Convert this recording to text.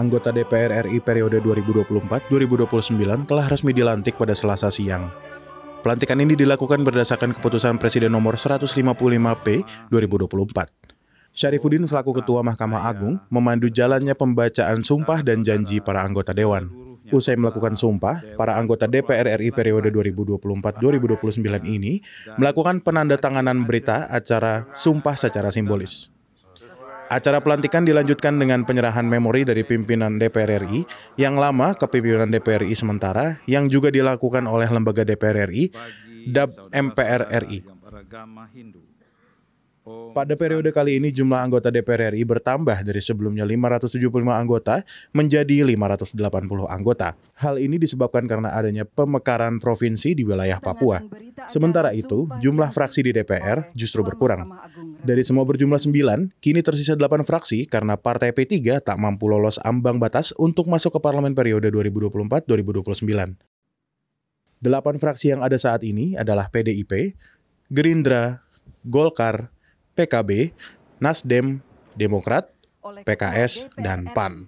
anggota DPR RI periode 2024-2029 telah resmi dilantik pada Selasa siang. Pelantikan ini dilakukan berdasarkan keputusan Presiden nomor 155P 2024. Syarifuddin selaku Ketua Mahkamah Agung memandu jalannya pembacaan sumpah dan janji para anggota Dewan. Usai melakukan sumpah, para anggota DPR RI periode 2024-2029 ini melakukan penandatanganan berita acara Sumpah secara simbolis. Acara pelantikan dilanjutkan dengan penyerahan memori dari pimpinan DPR RI yang lama ke pimpinan DPR RI sementara yang juga dilakukan oleh lembaga DPR RI DAP MPR RI. Oh, Pada periode kali ini jumlah anggota DPR RI bertambah dari sebelumnya 575 anggota menjadi 580 anggota. Hal ini disebabkan karena adanya pemekaran provinsi di wilayah Papua. Sementara itu, jumlah fraksi di DPR justru berkurang. Dari semua berjumlah 9, kini tersisa 8 fraksi karena Partai P3 tak mampu lolos ambang batas untuk masuk ke parlemen periode 2024-2029. Delapan fraksi yang ada saat ini adalah PDIP, Gerindra, Golkar, PKB, Nasdem, Demokrat, PKS, dan PAN.